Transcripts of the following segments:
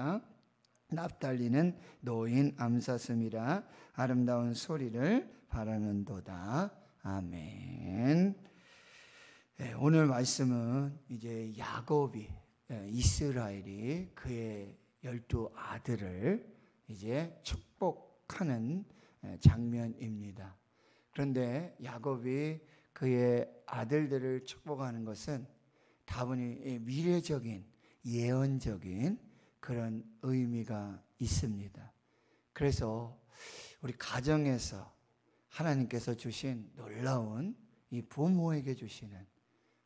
어? 납달리는 노인 암사슴이라 아름다운 소리를 바라는도다. 아멘. 네, 오늘 말씀은 이제 야곱이 예, 이스라엘이 그의 열두 아들을 이제 축복하는 예, 장면입니다. 그런데 야곱이 그의 아들들을 축복하는 것은 다분히 미래적인 예언적인 그런 의미가 있습니다. 그래서 우리 가정에서 하나님께서 주신 놀라운 이 부모에게 주시는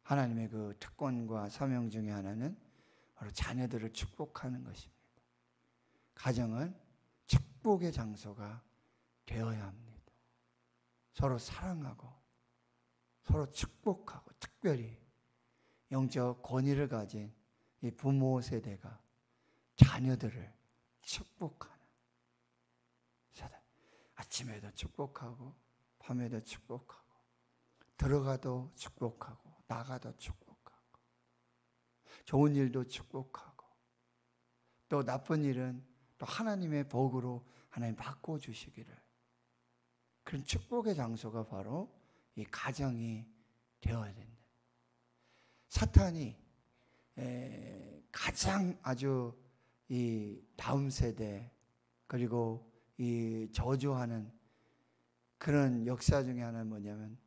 하나님의 그 특권과 사명 중에 하나는 바로 자녀들을 축복하는 것입니다. 가정은 축복의 장소가 되어야 합니다. 서로 사랑하고 서로 축복하고 특별히 영적 권위를 가진 이 부모 세대가 자녀들을 축복하는 사단. 아침에도 축복하고 밤에도 축복하고 들어가도 축복하고 나가도 축복하고 좋은 일도 축복하고 또 나쁜 일은 또 하나님의 복으로 하나님 바꿔 주시기를 그런 축복의 장소가 바로 이 가정이 되어야 된다. 사탄이 가장 아주 이 다음 세대 그리고 이 저주하는 그런 역사 중에 하나는 뭐냐면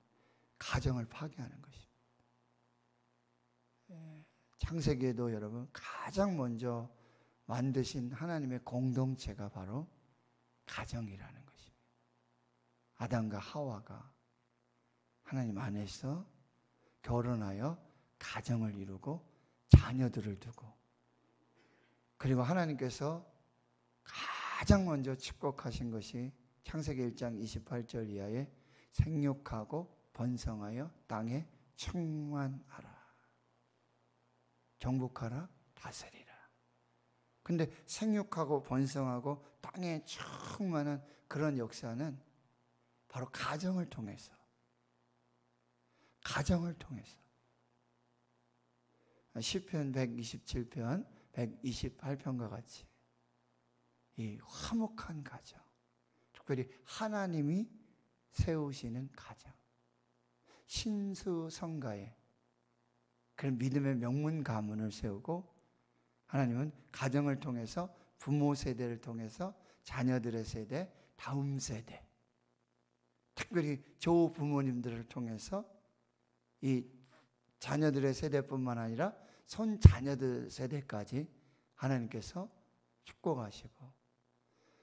가정을 파괴하는 것입니다. 예, 창세기에도 여러분 가장 먼저 만드신 하나님의 공동체가 바로 가정이라는 것입니다. 아담과 하와가 하나님 안에서 결혼하여 가정을 이루고 자녀들을 두고 그리고 하나님께서 가장 먼저 축복하신 것이 창세기 1장 28절 이하에 생육하고 번성하여 땅에 충만하라. 정복하라, 다스리라. 근데 생육하고 번성하고 땅에 충만한 그런 역사는 바로 가정을 통해서. 가정을 통해서. 1 0편 127편 128편과 같이 이 화목한 가정, 특별히 하나님이 세우시는 가정, 신수성가에 그런 믿음의 명문 가문을 세우고 하나님은 가정을 통해서 부모 세대를 통해서 자녀들의 세대, 다음 세대, 특별히 조 부모님들을 통해서 이 자녀들의 세대뿐만 아니라 손 자녀들 세대까지 하나님께서 축복하시고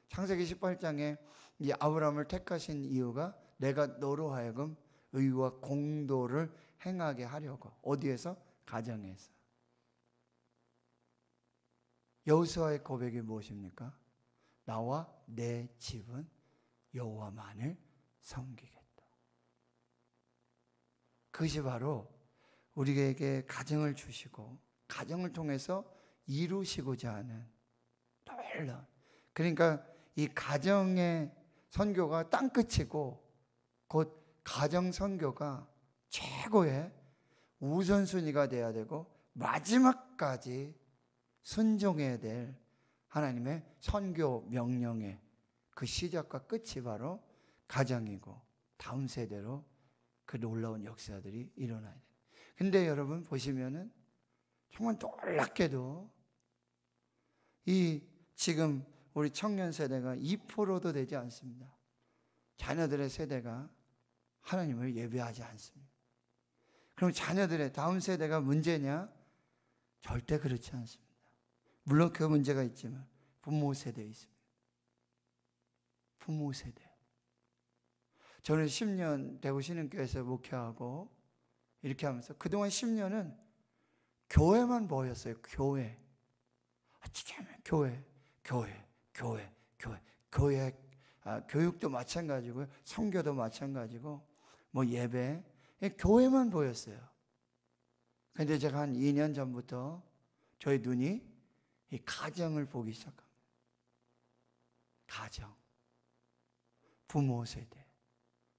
창세기 18장에 이 아브라함을 택하신 이유가 내가 너로 하여금 의와 공도를 행하게 하려고 어디에서 가정에서 여호수아의 고백이 무엇입니까? 나와 내 집은 여호와만을 섬기겠다. 그것이 바로 우리에게 가정을 주시고 가정을 통해서 이루시고자 하는 놀라 그러니까 이 가정의 선교가 땅 끝이고 곧 가정 선교가 최고의 우선순위가 돼야 되고 마지막까지 순종해야 될 하나님의 선교 명령의 그 시작과 끝이 바로 가정이고 다음 세대로 그 놀라운 역사들이 일어나요. 근데 여러분 보시면은 정말 놀랍게도 이 지금 우리 청년 세대가 2%도 되지 않습니다. 자녀들의 세대가 하나님을 예배하지 않습니다. 그럼 자녀들의 다음 세대가 문제냐? 절대 그렇지 않습니다. 물론 그 문제가 있지만 부모 세대에 있습니다. 부모 세대. 저는 10년 대구 신흥교회에서 목회하고 이렇게 하면서 그동안 10년은 교회만 모였어요. 교회. 어떻게 아, 하면 교회, 교회, 교회, 교회, 교회. 아, 교육도 마찬가지고요. 성교도 마찬가지고 뭐 예배. 예, 교회만 보였어요. 근데 제가 한 2년 전부터 저희 눈이 이 가정을 보기 시작합니다. 가정. 부모 세대,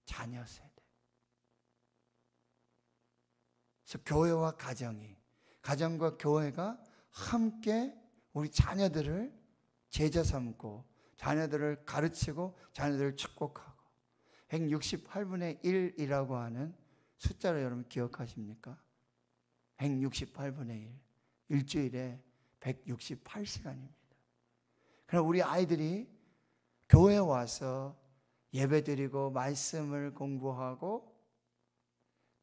자녀 세대. 그래서 교회와 가정이 가정과 교회가 함께 우리 자녀들을 제자 삼고 자녀들을 가르치고 자녀들을 축복하고 168분의 1이라고 하는 숫자를 여러분 기억하십니까? 168분의 1. 일주일에 168시간입니다. 그럼 우리 아이들이 교회 와서 예배 드리고 말씀을 공부하고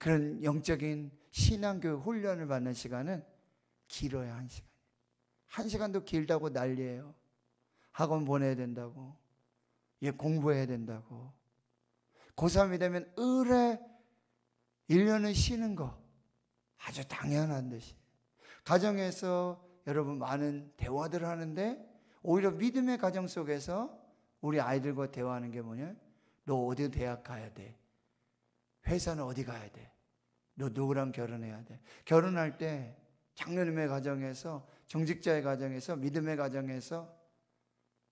그런 영적인 신앙교육 훈련을 받는 시간은 길어야 한 시간. 한 시간도 길다고 난리예요. 학원 보내야 된다고. 예, 공부해야 된다고. 고3이 되면 의뢰 1년은 쉬는 거. 아주 당연한 듯이. 가정에서 여러분 많은 대화들 하는데 오히려 믿음의 가정 속에서 우리 아이들과 대화하는 게 뭐냐? 너 어디 대학 가야 돼? 회사는 어디 가야 돼? 너 누구랑 결혼해야 돼? 결혼할 때 장로님의 가정에서 정직자의 가정에서 믿음의 가정에서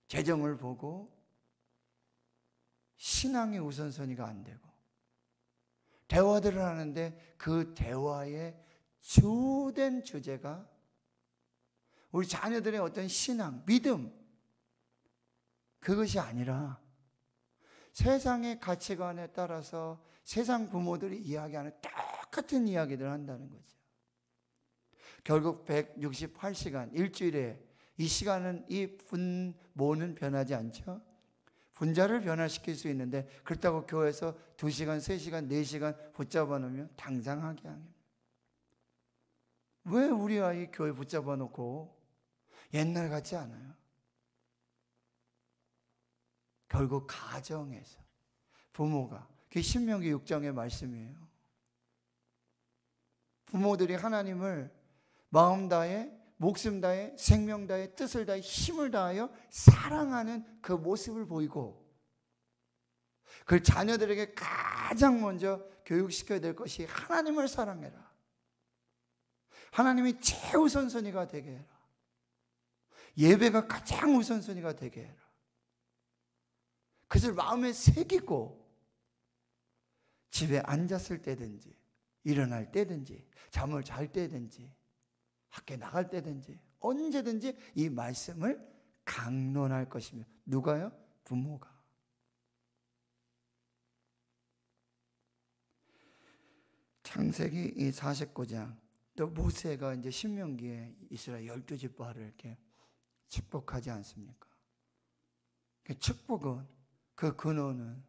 재정을 보고 신앙이 우선순위가 안 되고 대화들을 하는데 그 대화의 주된 주제가 우리 자녀들의 어떤 신앙, 믿음 그것이 아니라 세상의 가치관에 따라서 세상 부모들이 이야기하는 똑같은 이야기들을 한다는 거죠. 결국 168시간, 일주일에 이 시간은 이 분모는 변하지 않죠? 분자를 변화시킬 수 있는데 그렇다고 교회에서 2시간, 3시간, 4시간 붙잡아 놓으면 당장 하게 합니다. 왜 우리 아이 교회 붙잡아 놓고 옛날 같지 않아요? 결국 가정에서 부모가 그게 신명기 6장의 말씀이에요. 부모들이 하나님을 마음 다해 목숨 다해 생명 다해 뜻을 다해 힘을 다하여 사랑하는 그 모습을 보이고 그 자녀들에게 가장 먼저 교육시켜야 될 것이 하나님을 사랑해라. 하나님이 최우선순위가 되게 해라. 예배가 가장 우선순위가 되게 해라. 그것을 마음에 새기고 집에 앉았을 때든지 일어날 때든지 잠을 잘 때든지 학교 에 나갈 때든지 언제든지 이 말씀을 강론할 것이며 누가요? 부모가. 창세기 이 49장 또 모세가 이제 신명기에 이스라엘 열두 지파를 이렇게 축복하지 않습니까? 그 축복은 그 근원은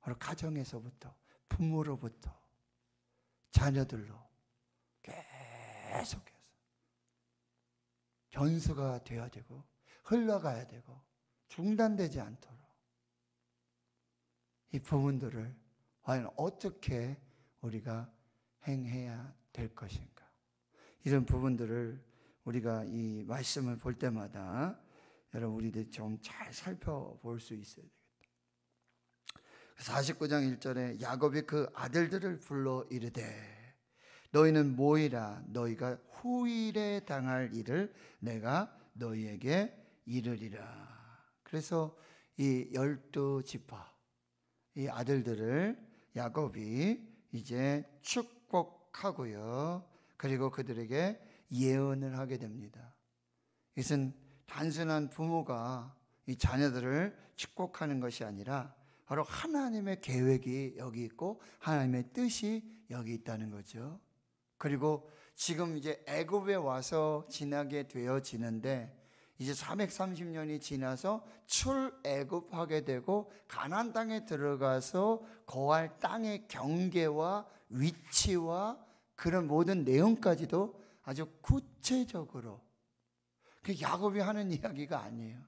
바로 가정에서부터 부모로부터 자녀들로 계속해서 전수가 되어야 되고 흘러가야 되고 중단되지 않도록 이 부분들을 과연 어떻게 우리가 행해야 될 것인가 이런 부분들을 우리가 이 말씀을 볼 때마다 여러분 우리들 좀 잘 살펴볼 수 있어야 돼요. 49장 1절에 야곱이 그 아들들을 불러 이르되 너희는 모이라 너희가 후일에 당할 일을 내가 너희에게 이르리라. 그래서 이 열두 지파 이 아들들을 야곱이 이제 축복하고요. 그리고 그들에게 예언을 하게 됩니다. 이것은 단순한 부모가 이 자녀들을 축복하는 것이 아니라 바로 하나님의 계획이 여기 있고 하나님의 뜻이 여기 있다는 거죠. 그리고 지금 이제 애굽에 와서 지나게 되어지는데 이제 430년이 지나서 출애굽하게 되고 가나안 땅에 들어가서 거할 땅의 경계와 위치와 그런 모든 내용까지도 아주 구체적으로 그 야곱이 하는 이야기가 아니에요.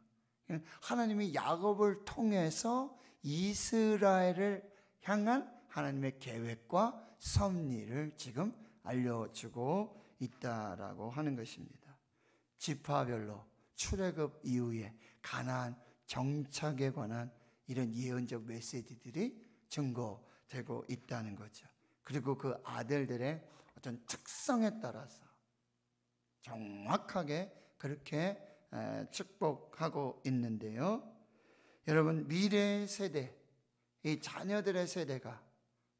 하나님이 야곱을 통해서 이스라엘을 향한 하나님의 계획과 섭리를 지금 알려주고 있다라고 하는 것입니다. 지파별로 출애굽 이후에 가나안 정착에 관한 이런 예언적 메시지들이 증거되고 있다는 거죠. 그리고 그 아들들의 어떤 특성에 따라서 정확하게 그렇게 축복하고 있는데요. 여러분 미래 세대, 이 자녀들의 세대가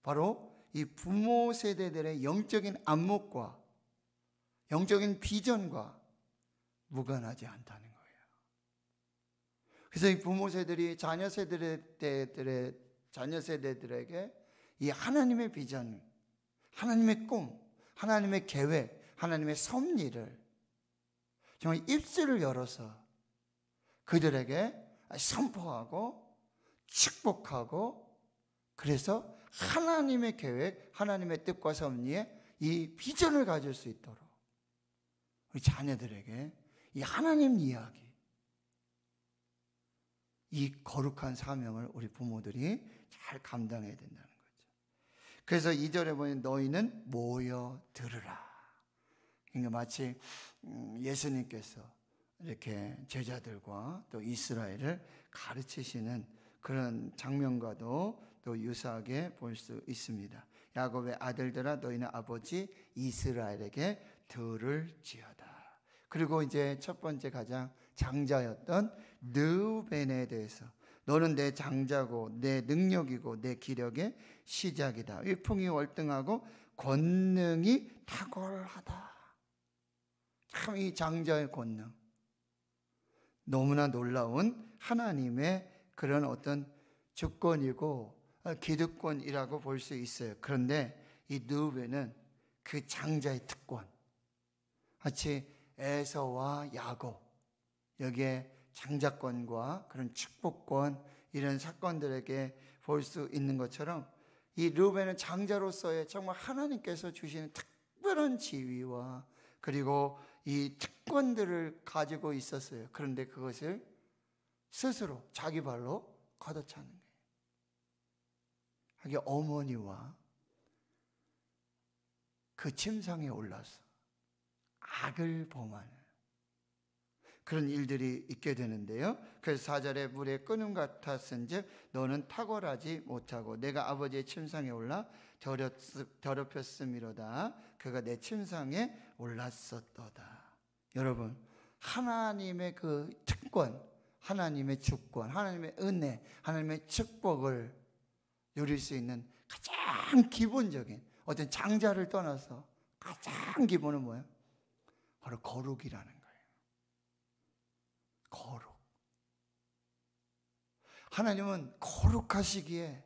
바로 이 부모 세대들의 영적인 안목과 영적인 비전과 무관하지 않다는 거예요. 그래서 이 부모 세들이 자녀 세대들의 자녀 세대들에게 이 하나님의 비전, 하나님의 꿈, 하나님의 계획, 하나님의 섭리를 정말 입술을 열어서 그들에게 아, 선포하고 축복하고 그래서 하나님의 계획, 하나님의 뜻과 섭리에 이 비전을 가질 수 있도록 우리 자녀들에게 이 하나님 이야기, 이 거룩한 사명을 우리 부모들이 잘 감당해야 된다는 거죠. 그래서 2절에 보니 너희는 모여 들으라. 그러니까 마치 음, 예수님께서 이렇게 제자들과 또 이스라엘을 가르치시는 그런 장면과도 또 유사하게 볼 수 있습니다. 야곱의 아들들아 너희는 아버지 이스라엘에게 들을지어다. 그리고 이제 첫 번째 가장 장자였던 느벤에 대해서 너는 내 장자고 내 능력이고 내 기력의 시작이다. 일풍이 월등하고 권능이 탁월하다. 참 이 장자의 권능. 너무나 놀라운 하나님의 그런 어떤 주권이고 어, 기득권이라고 볼 수 있어요. 그런데 이느베는그 장자의 특권, 마치 에서와 야곱 여기에 장자권과 그런 축복권 이런 사건들에게 볼 수 있는 것처럼 이 르벤은 장자로서의 정말 하나님께서 주시는 특별한 지위와 그리고 이 특권들을 가지고 있었어요. 그런데 그것을 스스로 자기 발로 걷어차는 거예요. 이게 어머니와 그 침상에 올라서 악을 범하는 그런 일들이 있게 되는데요. 그래서 사절에 물에 끄는 같았은즉 너는 탁월하지 못하고 내가 아버지의 침상에 올라 더럽, 혔음이로다 그가 내 침상에 올랐었도다. 여러분, 하나님의 그 특권, 하나님의 주권, 하나님의 은혜, 하나님의 축복을 누릴 수 있는 가장 기본적인 어떤 장자를 떠나서 가장 기본은 뭐예요? 바로 거룩이라는 거예요. 거룩. 하나님은 거룩하시기에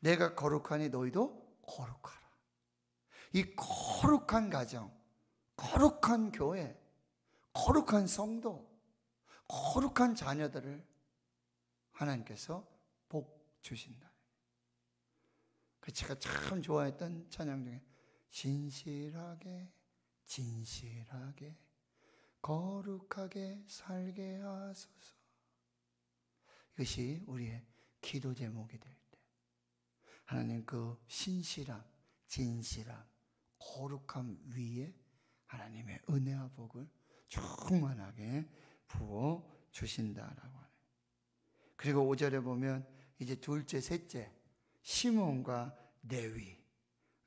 내가 거룩하니 너희도 거룩하라. 이 거룩한 가정, 거룩한 교회, 거룩한 성도, 거룩한 자녀들을 하나님께서 복 주신다. 그 제가 참 좋아했던 찬양 중에 진실하게 진실하게 거룩하게 살게 하소서. 이것이 우리의 기도 제목이 될 하나님 그 신실함, 진실함, 거룩함 위에 하나님의 은혜와 복을 충만하게 부어 주신다라고 하네 그리고 5절에 보면 이제 둘째, 셋째 시몬과 레위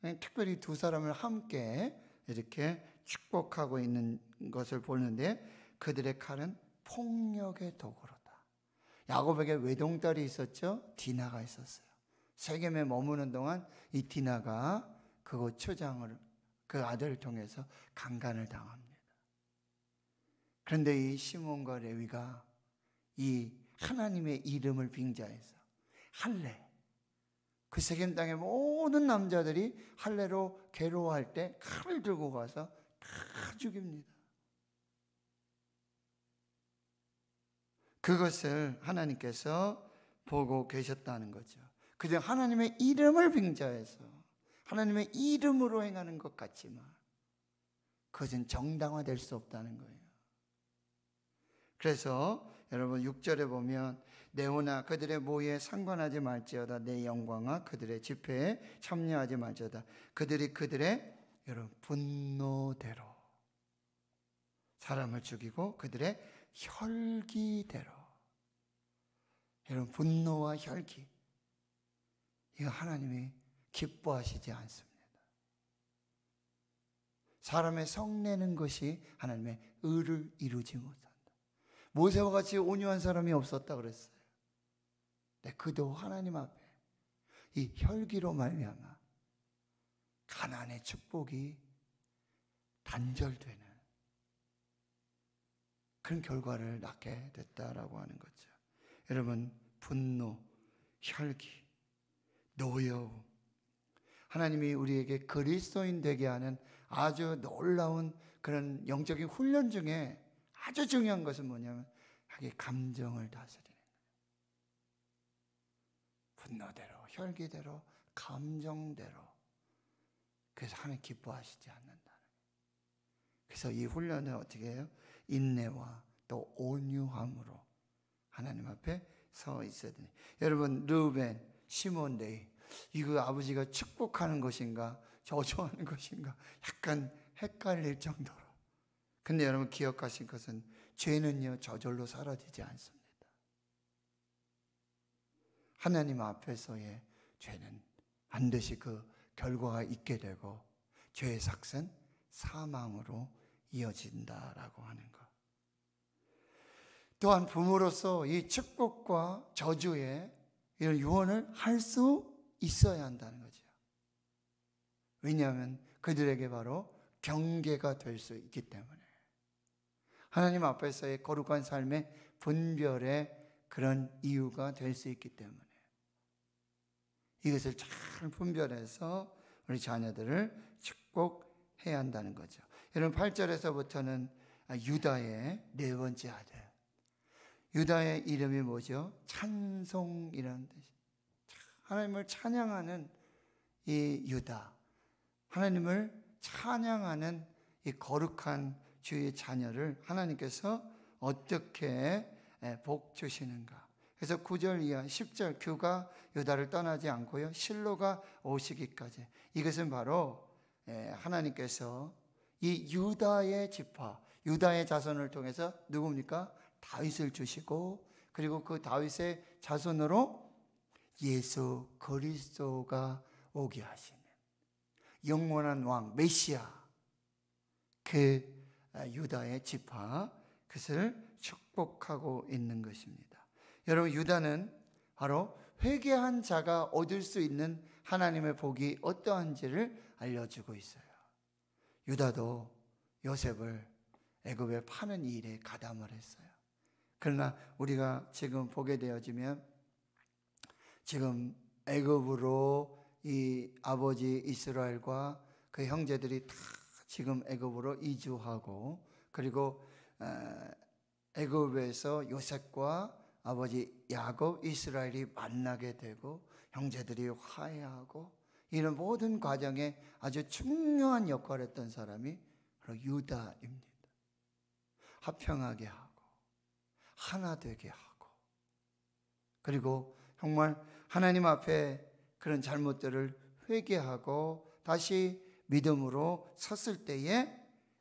예, 특별히 두 사람을 함께 이렇게 축복하고 있는 것을 보는데 그들의 칼은 폭력의 도구로다. 야곱에게 외동딸이 있었죠. 디나가 있었어요. 세겜에 머무는 동안 이 디나가 그곳 처장을그 아들을 통해서 강간을 당합니다. 그런데 이 시몬과 레위가 이 하나님의 이름을 빙자해서 할례 그 세겜 땅의 모든 남자들이 할례로 괴로워할 때 칼을 들고 가서 다 죽입니다. 그것을 하나님께서 보고 계셨다는 거죠. 그냥 하나님의 이름을 빙자해서 하나님의 이름으로 행하는 것 같지만 그것은 정당화될 수 없다는 거예요. 그래서 여러분 6절에 보면 내오나 그들의 모에 상관하지 말지어다 내 영광아 그들의 집회에 참여하지 말지어다 그들이 그들의 여러분 분노대로 사람을 죽이고 그들의 혈기대로 여러분 분노와 혈기 이거 하나님이 기뻐하시지 않습니다. 사람의 성내는 것이 하나님의 의를 이루지 못한다. 모세와 같이 온유한 사람이 없었다 그랬어요. 근데 그도 하나님 앞에 이 혈기로 말미암아 가난의 축복이 단절되는 그런 결과를 낳게 됐다라고 하는 거죠. 여러분 분노, 혈기 노여. 하나님이 우리에게 그리스도인 되게 하는 아주 놀라운 그런 영적인 훈련 중에 아주 중요한 것은 뭐냐면 하게 감정을 다스리는 분노대로, 혈기대로, 감정대로. 그래서 하나님 기뻐하시지 않는다는 그래서 이 훈련을 어떻게 해요? 인내와 또 온유함으로 하나님 앞에 서 있어야 되니. 여러분, 르벤, 시몬데이. 이거 아버지가 축복하는 것인가, 저주하는 것인가, 약간 헷갈릴 정도로. 근데 여러분 기억하신 것은 죄는요, 저절로 사라지지 않습니다. 하나님 앞에서의 죄는 반드시 그 결과가 있게 되고, 죄의 삭은 사망으로 이어진다라고 하는 것. 또한 부모로서 이 축복과 저주의 이런 유언을 할 수 있어야 한다는 거죠. 왜냐하면 그들에게 바로 경계가 될 수 있기 때문에 하나님 앞에서의 거룩한 삶의 분별의 그런 이유가 될 수 있기 때문에 이것을 잘 분별해서 우리 자녀들을 축복해야 한다는 거죠. 여러분 8절에서부터는 아, 유다의 네 번째 아들 유다의 이름이 뭐죠? 찬송이라는 뜻이. 하나님을 찬양하는 이 유다. 하나님을 찬양하는 이 거룩한 주의 자녀를 하나님께서 어떻게 복 주시는가. 그래서 9절 이하 10절 교가 유다를 떠나지 않고요. 실로가 오시기까지. 이것은 바로 하나님께서 이 유다의 지파, 유다의 자손을 통해서 누굽니까? 다윗을 주시고 그리고 그 다윗의 자손으로 예수 그리스도가 오게 하시는 영원한 왕 메시아 그 아, 유다의 지파 그것을 축복하고 있는 것입니다. 여러분 유다는 바로 회개한 자가 얻을 수 있는 하나님의 복이 어떠한지를 알려주고 있어요. 유다도 요셉을 애굽에 파는 일에 가담을 했어요. 그러나 우리가 지금 보게 되어지면 지금 애굽으로 이 아버지 이스라엘과 그 형제들이 다 지금 애굽으로 이주하고 그리고 어, 애굽에서 요셉과 아버지 야곱 이스라엘이 만나게 되고 형제들이 화해하고 이런 모든 과정에 아주 중요한 역할을 했던 사람이 바로 유다입니다. 화평하게 하고 하나 되게 하고 그리고 정말 하나님 앞에 그런 잘못들을 회개하고 다시 믿음으로 섰을 때에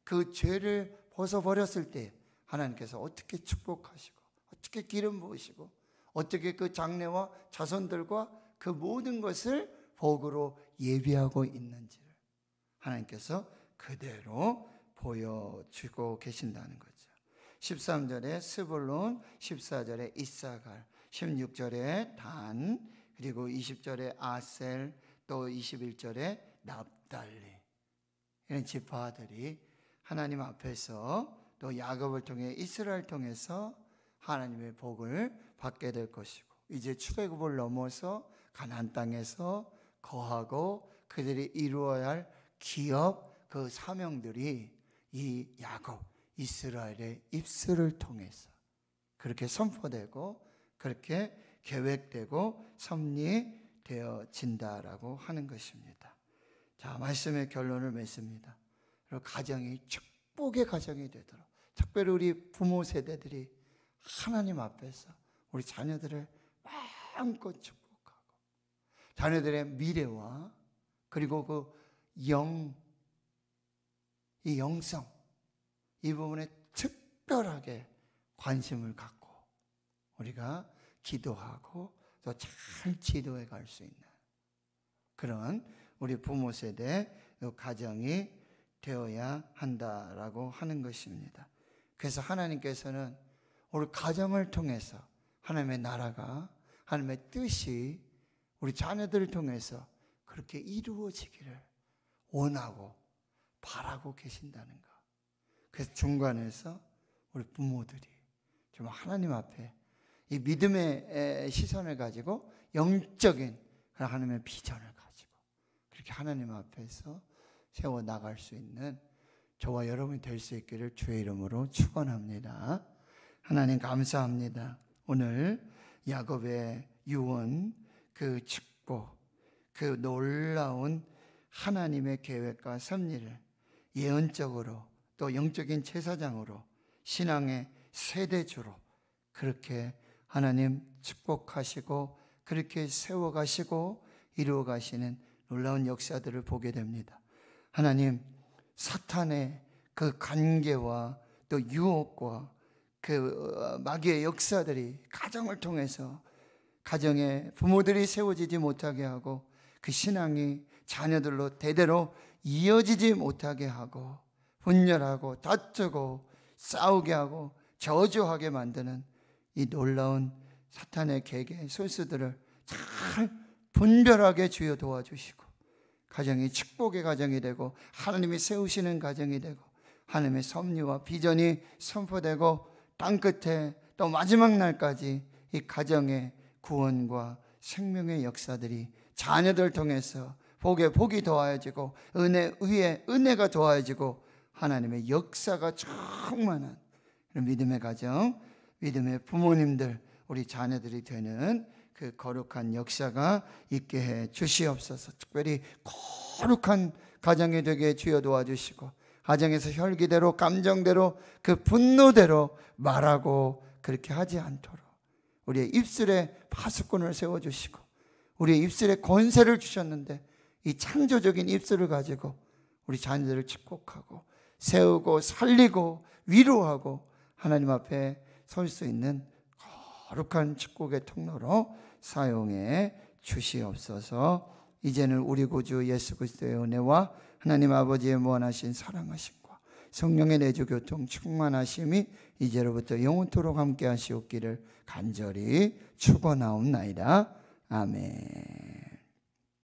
그 죄를 벗어버렸을 때 하나님께서 어떻게 축복하시고 어떻게 기름 부으시고 어떻게 그장례와 자손들과 그 모든 것을 복으로 예비하고 있는지를 하나님께서 그대로 보여주고 계신다는 거죠. 13절에 스불론, 14절에 이사갈, 16절에 단, 그리고 20절에 아셀, 또 21절에 납달리. 이런 지파들이 하나님 앞에서 또 야곱을 통해 이스라엘 통해서 하나님의 복을 받게 될 것이고 이제 출애굽을 넘어서 가나안 땅에서 거하고 그들이 이루어야 할 기업 그 사명들이 이 야곱 이스라엘의 입술을 통해서 그렇게 선포되고 그렇게 계획되고 섭리되어진다라고 하는 것입니다. 자, 말씀의 결론을 맺습니다. 가정이 축복의 가정이 되도록 특별히 우리 부모 세대들이 하나님 앞에서 우리 자녀들을 마음껏 축복하고 자녀들의 미래와 그리고 그 영, 이 영성, 이 부분에 특별하게 관심을 갖고 우리가 기도하고 또 잘 지도해 갈 수 있는 그런 우리 부모 세대 가정이 되어야 한다라고 하는 것입니다. 그래서 하나님께서는 우리 가정을 통해서 하나님의 나라가 하나님의 뜻이 우리 자녀들을 통해서 그렇게 이루어지기를 원하고 바라고 계신다는 것. 그래서 중간에서 우리 부모들이 정 하나님 앞에 이 믿음의 시선을 가지고 영적인 하나님의 비전을 가지고 그렇게 하나님 앞에서 세워 나갈 수 있는 저와 여러분이 될 수 있기를 주의 이름으로 축원합니다. 하나님 감사합니다. 오늘 야곱의 유언 그 축복 그 놀라운 하나님의 계획과 섭리를 예언적으로 또 영적인 제사장으로 신앙의 세대주로 그렇게 하나님 축복하시고 그렇게 세워가시고 이루어가시는 놀라운 역사들을 보게 됩니다. 하나님 사탄의 그 관계와 또 유혹과 그 어, 마귀의 역사들이 가정을 통해서 가정에 부모들이 세워지지 못하게 하고 그 신앙이 자녀들로 대대로 이어지지 못하게 하고 분열하고 다투고 싸우게 하고 저주하게 만드는 이 놀라운 사탄의 계계 손수들을 잘 분별하게 주여 도와주시고 가정이 축복의 가정이 되고 하나님이 세우시는 가정이 되고 하나님의 섭리와 비전이 선포되고 땅 끝에 또 마지막 날까지 이 가정의 구원과 생명의 역사들이 자녀들 통해서 복에 복이 더하여지고 은혜 위에 은혜가 더하여지고 하나님의 역사가 충만한 그런 믿음의 가정, 믿음의 부모님들, 우리 자녀들이 되는 그 거룩한 역사가 있게 해 주시옵소서. 특별히 거룩한 가정이 되게 주여 도와주시고 가정에서 혈기대로 감정대로 그 분노대로 말하고 그렇게 하지 않도록 우리의 입술에 파수꾼을 세워 주시고 우리의 입술에 권세를 주셨는데 이 창조적인 입술을 가지고 우리 자녀들을 축복하고 세우고 살리고 위로하고 하나님 앞에 설 수 있는 거룩한 축복의 통로로 사용해 주시옵소서. 이제는 우리 구주 예수 그리스도의 은혜와 하나님 아버지의 무한하신 사랑하심과 성령의 내주 교통 충만하심이 이제로부터 영원토록 함께 하시옵기를 간절히 축원하옵나이다. 아멘.